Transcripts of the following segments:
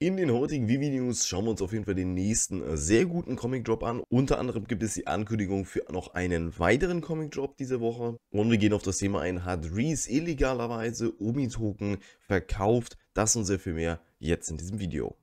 In den heutigen Vivi News schauen wir uns auf jeden Fall den nächsten äh, sehr guten Comic Drop an. Unter anderem gibt es die Ankündigung für noch einen weiteren Comic Drop diese Woche. Und wir gehen auf das Thema ein, hat Reese illegalerweise Omi-Token verkauft? Das und sehr viel mehr jetzt in diesem Video.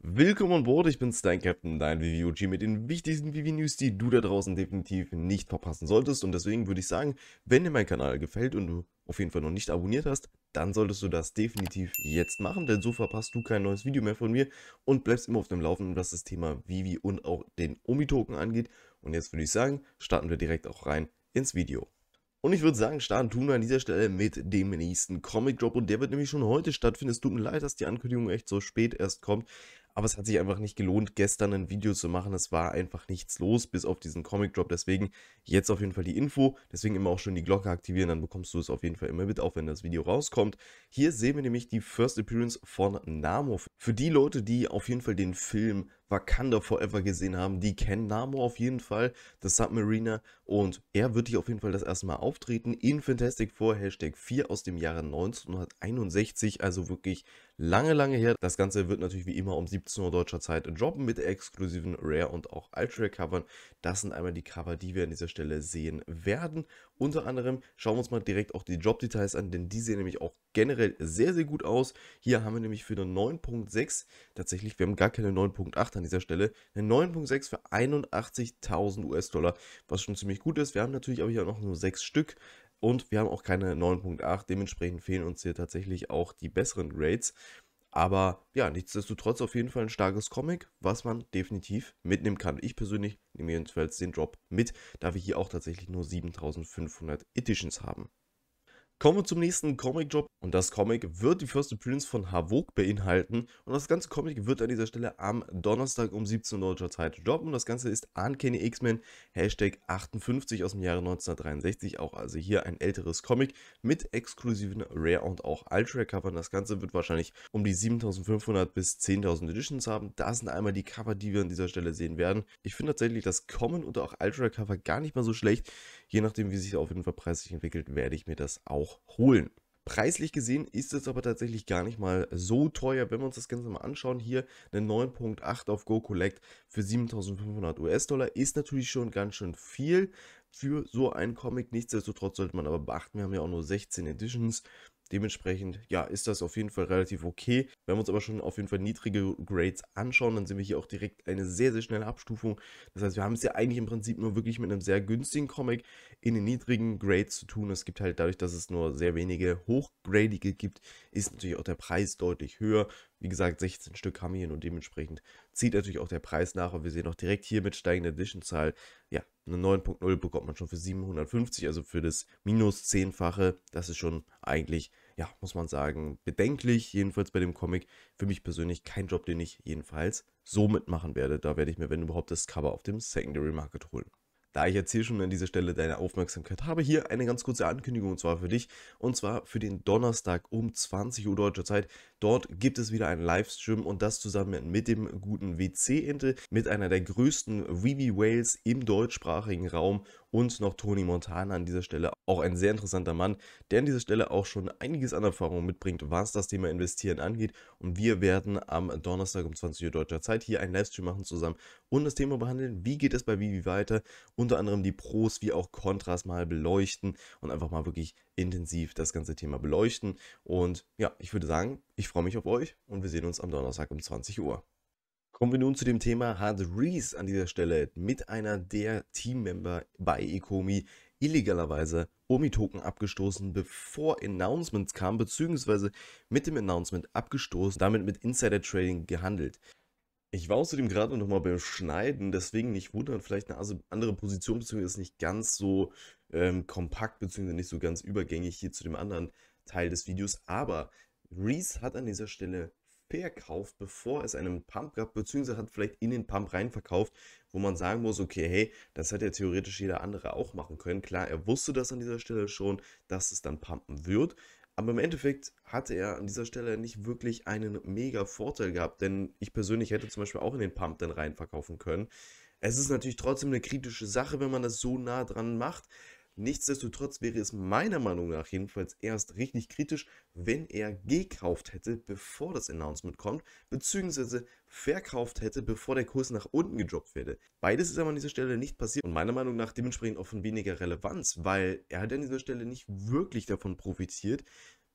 Willkommen an Bord, ich bin Stein Captain, dein VVOG mit den wichtigsten VV-News, die du da draußen definitiv nicht verpassen solltest. Und deswegen würde ich sagen, wenn dir mein Kanal gefällt und du auf jeden Fall noch nicht abonniert hast, dann solltest du das definitiv jetzt machen, denn so verpasst du kein neues Video mehr von mir und bleibst immer auf dem Laufenden, was das Thema Vivi und auch den Omi-Token angeht. Und jetzt würde ich sagen, starten wir direkt auch rein ins Video. Und ich würde sagen, starten tun wir an dieser Stelle mit dem nächsten Comic Drop und der wird nämlich schon heute stattfinden. Es tut mir leid, dass die Ankündigung echt so spät erst kommt, aber es hat sich einfach nicht gelohnt, gestern ein Video zu machen. Es war einfach nichts los, bis auf diesen Comic Drop. Deswegen jetzt auf jeden Fall die Info. Deswegen immer auch schon die Glocke aktivieren, dann bekommst du es auf jeden Fall immer mit, auch wenn das Video rauskommt. Hier sehen wir nämlich die First Appearance von Namo. Für die Leute, die auf jeden Fall den Film Wakanda Forever gesehen haben, die kennen Namor auf jeden Fall, das Submariner und er wird hier auf jeden Fall das erste Mal auftreten in Fantastic Four Hashtag 4 aus dem Jahre 1961, also wirklich lange, lange her. Das Ganze wird natürlich wie immer um 17 Uhr deutscher Zeit droppen mit exklusiven Rare und auch Ultra Covern. Das sind einmal die Cover, die wir an dieser Stelle sehen werden. Unter anderem schauen wir uns mal direkt auch die job details an, denn die sehen nämlich auch generell sehr, sehr gut aus. Hier haben wir nämlich für eine 9.6 tatsächlich, wir haben gar keine 9.8, an dieser Stelle. Eine 9.6 für 81.000 US-Dollar, was schon ziemlich gut ist. Wir haben natürlich aber hier noch nur 6 Stück und wir haben auch keine 9.8. Dementsprechend fehlen uns hier tatsächlich auch die besseren Grades. Aber ja, nichtsdestotrotz auf jeden Fall ein starkes Comic, was man definitiv mitnehmen kann. Ich persönlich nehme jedenfalls den Drop mit, da wir hier auch tatsächlich nur 7500 Editions haben. Kommen wir zum nächsten Comic-Job und das Comic wird die First Appearance von Havok beinhalten und das ganze Comic wird an dieser Stelle am Donnerstag um 17 Uhr deutscher Zeit droppen. Und Das Ganze ist Uncanny X-Men, Hashtag 58 aus dem Jahre 1963, auch also hier ein älteres Comic mit exklusiven Rare und auch Ultra-Covern. Das Ganze wird wahrscheinlich um die 7500 bis 10.000 Editions haben. Das sind einmal die Cover, die wir an dieser Stelle sehen werden. Ich finde tatsächlich das Common und auch Ultra-Cover gar nicht mal so schlecht. Je nachdem, wie sich auf jeden Fall preislich entwickelt, werde ich mir das auch holen. Preislich gesehen ist es aber tatsächlich gar nicht mal so teuer, wenn wir uns das Ganze mal anschauen. Hier eine 9.8 auf Go Collect für 7.500 US-Dollar ist natürlich schon ganz schön viel für so einen Comic. Nichtsdestotrotz sollte man aber beachten, wir haben ja auch nur 16 Editions. Dementsprechend, ja, ist das auf jeden Fall relativ okay. Wenn wir uns aber schon auf jeden Fall niedrige Grades anschauen, dann sehen wir hier auch direkt eine sehr, sehr schnelle Abstufung. Das heißt, wir haben es ja eigentlich im Prinzip nur wirklich mit einem sehr günstigen Comic in den niedrigen Grades zu tun. Es gibt halt dadurch, dass es nur sehr wenige hochgradige gibt, ist natürlich auch der Preis deutlich höher. Wie gesagt, 16 Stück haben wir hier und dementsprechend zieht natürlich auch der Preis nach. Und wir sehen auch direkt hier mit steigender Edition-Zahl, ja, eine 9.0 bekommt man schon für 750, also für das minus 10-fache. Das ist schon eigentlich, ja, muss man sagen, bedenklich. Jedenfalls bei dem Comic. Für mich persönlich kein Job, den ich jedenfalls so mitmachen werde. Da werde ich mir, wenn überhaupt, das Cover auf dem Secondary Market holen. Da ich jetzt hier schon an dieser Stelle deine Aufmerksamkeit habe, hier eine ganz kurze Ankündigung und zwar für dich. Und zwar für den Donnerstag um 20 Uhr deutscher Zeit Dort gibt es wieder einen Livestream und das zusammen mit dem guten WC-Ente, mit einer der größten Weeby Whales im deutschsprachigen Raum und noch Tony Montana an dieser Stelle, auch ein sehr interessanter Mann, der an dieser Stelle auch schon einiges an Erfahrung mitbringt, was das Thema Investieren angeht. Und wir werden am Donnerstag um 20 Uhr deutscher Zeit hier einen Livestream machen zusammen und das Thema behandeln, wie geht es bei Vivi weiter, unter anderem die Pros wie auch Kontras mal beleuchten und einfach mal wirklich intensiv das ganze Thema beleuchten. Und ja, ich würde sagen, ich freue mich auf euch und wir sehen uns am Donnerstag um 20 Uhr. Kommen wir nun zu dem Thema, hat Reese an dieser Stelle mit einer der Teammember bei Ecomi illegalerweise Omi-Token abgestoßen, bevor Announcements kamen, beziehungsweise mit dem Announcement abgestoßen, damit mit Insider-Trading gehandelt. Ich war außerdem gerade nochmal beim Schneiden, deswegen nicht wundern, vielleicht eine andere Position, beziehungsweise nicht ganz so ähm, kompakt, beziehungsweise nicht so ganz übergängig hier zu dem anderen Teil des Videos, aber Reese hat an dieser Stelle verkauft, bevor es einen Pump gab, beziehungsweise hat vielleicht in den Pump reinverkauft, wo man sagen muss, okay, hey, das hätte ja theoretisch jeder andere auch machen können. Klar, er wusste das an dieser Stelle schon, dass es dann pumpen wird. Aber im Endeffekt hatte er an dieser Stelle nicht wirklich einen mega Vorteil gehabt, denn ich persönlich hätte zum Beispiel auch in den Pump dann reinverkaufen können. Es ist natürlich trotzdem eine kritische Sache, wenn man das so nah dran macht. Nichtsdestotrotz wäre es meiner Meinung nach jedenfalls erst richtig kritisch, wenn er gekauft hätte, bevor das Announcement kommt, beziehungsweise verkauft hätte, bevor der Kurs nach unten gedroppt werde. Beides ist aber an dieser Stelle nicht passiert und meiner Meinung nach dementsprechend auch von weniger Relevanz, weil er hat an dieser Stelle nicht wirklich davon profitiert,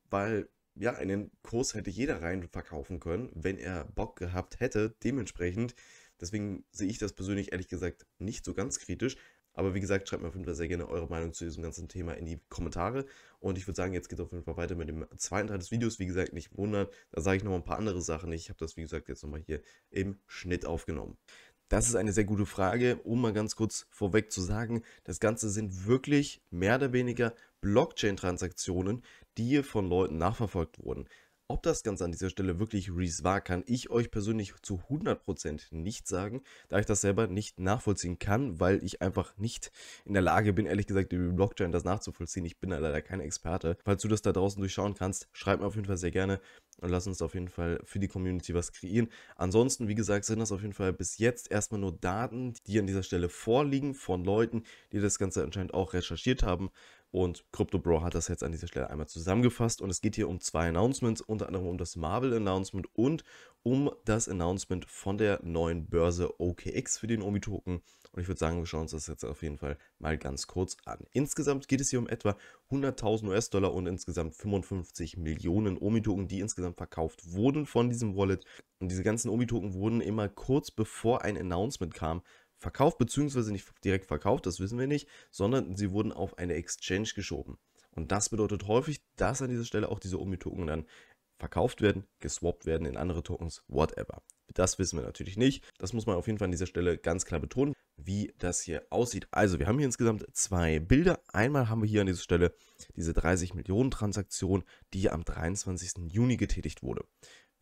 weil ja, einen Kurs hätte jeder rein verkaufen können, wenn er Bock gehabt hätte, dementsprechend. Deswegen sehe ich das persönlich ehrlich gesagt nicht so ganz kritisch. Aber wie gesagt, schreibt mir auf jeden Fall sehr gerne eure Meinung zu diesem ganzen Thema in die Kommentare. Und ich würde sagen, jetzt geht es auf jeden Fall weiter mit dem zweiten Teil des Videos. Wie gesagt, nicht wundern, da sage ich nochmal ein paar andere Sachen. Ich habe das, wie gesagt, jetzt nochmal hier im Schnitt aufgenommen. Das ist eine sehr gute Frage, um mal ganz kurz vorweg zu sagen, das Ganze sind wirklich mehr oder weniger Blockchain-Transaktionen, die von Leuten nachverfolgt wurden. Ob das Ganze an dieser Stelle wirklich Reese war, kann ich euch persönlich zu 100% nicht sagen, da ich das selber nicht nachvollziehen kann, weil ich einfach nicht in der Lage bin, ehrlich gesagt, über Blockchain das nachzuvollziehen. Ich bin da leider kein Experte. Falls du das da draußen durchschauen kannst, schreib mir auf jeden Fall sehr gerne und lass uns auf jeden Fall für die Community was kreieren. Ansonsten, wie gesagt, sind das auf jeden Fall bis jetzt erstmal nur Daten, die an dieser Stelle vorliegen von Leuten, die das Ganze anscheinend auch recherchiert haben. Und CryptoBro hat das jetzt an dieser Stelle einmal zusammengefasst. Und es geht hier um zwei Announcements, unter anderem um das Marvel-Announcement und um das Announcement von der neuen Börse OKX für den OMI-Token. Und ich würde sagen, wir schauen uns das jetzt auf jeden Fall mal ganz kurz an. Insgesamt geht es hier um etwa 100.000 US-Dollar und insgesamt 55 Millionen OMI-Token, die insgesamt verkauft wurden von diesem Wallet. Und diese ganzen OMI-Token wurden immer kurz bevor ein Announcement kam, verkauft, beziehungsweise nicht direkt verkauft, das wissen wir nicht, sondern sie wurden auf eine Exchange geschoben. Und das bedeutet häufig, dass an dieser Stelle auch diese Omi-Token dann verkauft werden, geswappt werden in andere Tokens, whatever. Das wissen wir natürlich nicht. Das muss man auf jeden Fall an dieser Stelle ganz klar betonen, wie das hier aussieht. Also wir haben hier insgesamt zwei Bilder. Einmal haben wir hier an dieser Stelle diese 30 Millionen Transaktion, die am 23. Juni getätigt wurde.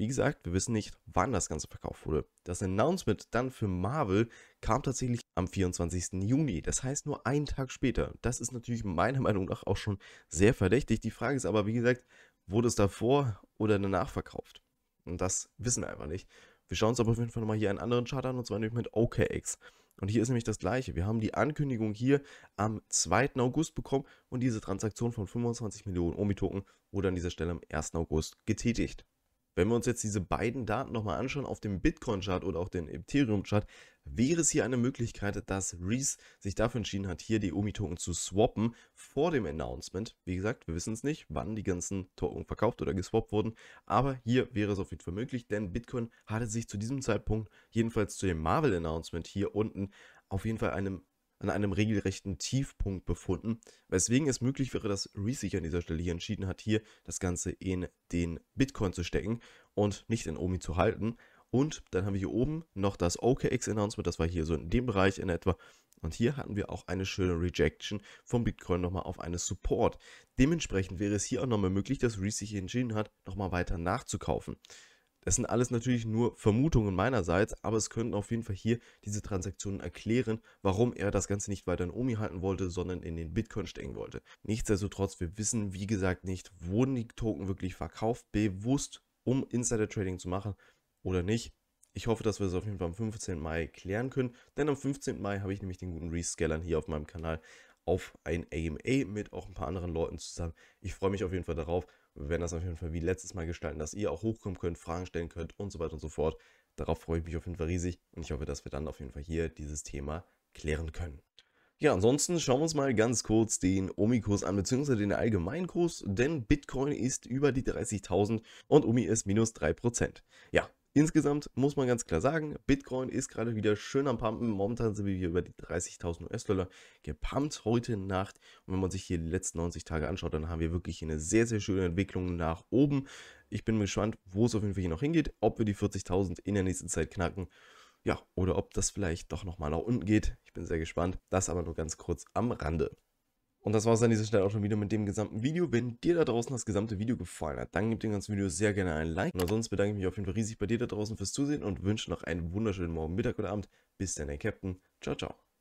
Wie gesagt, wir wissen nicht, wann das Ganze verkauft wurde. Das Announcement dann für Marvel kam tatsächlich am 24. Juni, das heißt nur einen Tag später. Das ist natürlich meiner Meinung nach auch schon sehr verdächtig. Die Frage ist aber, wie gesagt, wurde es davor oder danach verkauft? Und das wissen wir einfach nicht. Wir schauen uns aber auf jeden Fall nochmal hier einen anderen Chart an, und zwar nämlich mit OKX. Und hier ist nämlich das gleiche. Wir haben die Ankündigung hier am 2. August bekommen und diese Transaktion von 25 Millionen Omi-Token wurde an dieser Stelle am 1. August getätigt. Wenn wir uns jetzt diese beiden Daten nochmal anschauen, auf dem Bitcoin-Chart oder auch den Ethereum-Chart, wäre es hier eine Möglichkeit, dass Reese sich dafür entschieden hat, hier die Omi-Token zu swappen vor dem Announcement. Wie gesagt, wir wissen es nicht, wann die ganzen Token verkauft oder geswappt wurden, aber hier wäre es auf jeden Fall möglich, denn Bitcoin hatte sich zu diesem Zeitpunkt, jedenfalls zu dem Marvel-Announcement hier unten, auf jeden Fall einem an einem regelrechten Tiefpunkt befunden, weswegen es möglich wäre, dass Reese sich an dieser Stelle hier entschieden hat, hier das Ganze in den Bitcoin zu stecken und nicht in Omi zu halten. Und dann haben wir hier oben noch das OKX-Announcement, das war hier so in dem Bereich in etwa. Und hier hatten wir auch eine schöne Rejection vom Bitcoin nochmal auf eine Support. Dementsprechend wäre es hier auch nochmal möglich, dass Reese sich entschieden hat, nochmal weiter nachzukaufen. Das sind alles natürlich nur Vermutungen meinerseits, aber es könnten auf jeden Fall hier diese Transaktionen erklären, warum er das Ganze nicht weiter in Omi halten wollte, sondern in den Bitcoin stecken wollte. Nichtsdestotrotz, wir wissen wie gesagt nicht, wurden die Token wirklich verkauft, bewusst, um Insider-Trading zu machen oder nicht. Ich hoffe, dass wir es auf jeden Fall am 15. Mai klären können, denn am 15. Mai habe ich nämlich den guten Rescalern hier auf meinem Kanal auf ein AMA mit auch ein paar anderen Leuten zusammen. Ich freue mich auf jeden Fall darauf. Wir werden das auf jeden Fall wie letztes Mal gestalten, dass ihr auch hochkommen könnt, Fragen stellen könnt und so weiter und so fort. Darauf freue ich mich auf jeden Fall riesig und ich hoffe, dass wir dann auf jeden Fall hier dieses Thema klären können. Ja, ansonsten schauen wir uns mal ganz kurz den Omi-Kurs an, beziehungsweise den Allgemeinkurs, denn Bitcoin ist über die 30.000 und Omi ist minus 3%. Ja, Insgesamt muss man ganz klar sagen, Bitcoin ist gerade wieder schön am Pumpen. Momentan sind wir hier über die 30.000 US-Dollar gepumpt heute Nacht. Und wenn man sich hier die letzten 90 Tage anschaut, dann haben wir wirklich eine sehr, sehr schöne Entwicklung nach oben. Ich bin gespannt, wo es auf jeden Fall hier noch hingeht, ob wir die 40.000 in der nächsten Zeit knacken. Ja, oder ob das vielleicht doch nochmal nach unten geht. Ich bin sehr gespannt. Das aber nur ganz kurz am Rande. Und das war es an dieser Stelle auch schon wieder mit dem gesamten Video. Wenn dir da draußen das gesamte Video gefallen hat, dann gib dem ganzen Video sehr gerne ein Like. Und ansonsten bedanke ich mich auf jeden Fall riesig bei dir da draußen fürs Zusehen und wünsche noch einen wunderschönen Morgen, Mittag oder Abend. Bis dann, der Captain. Ciao, ciao.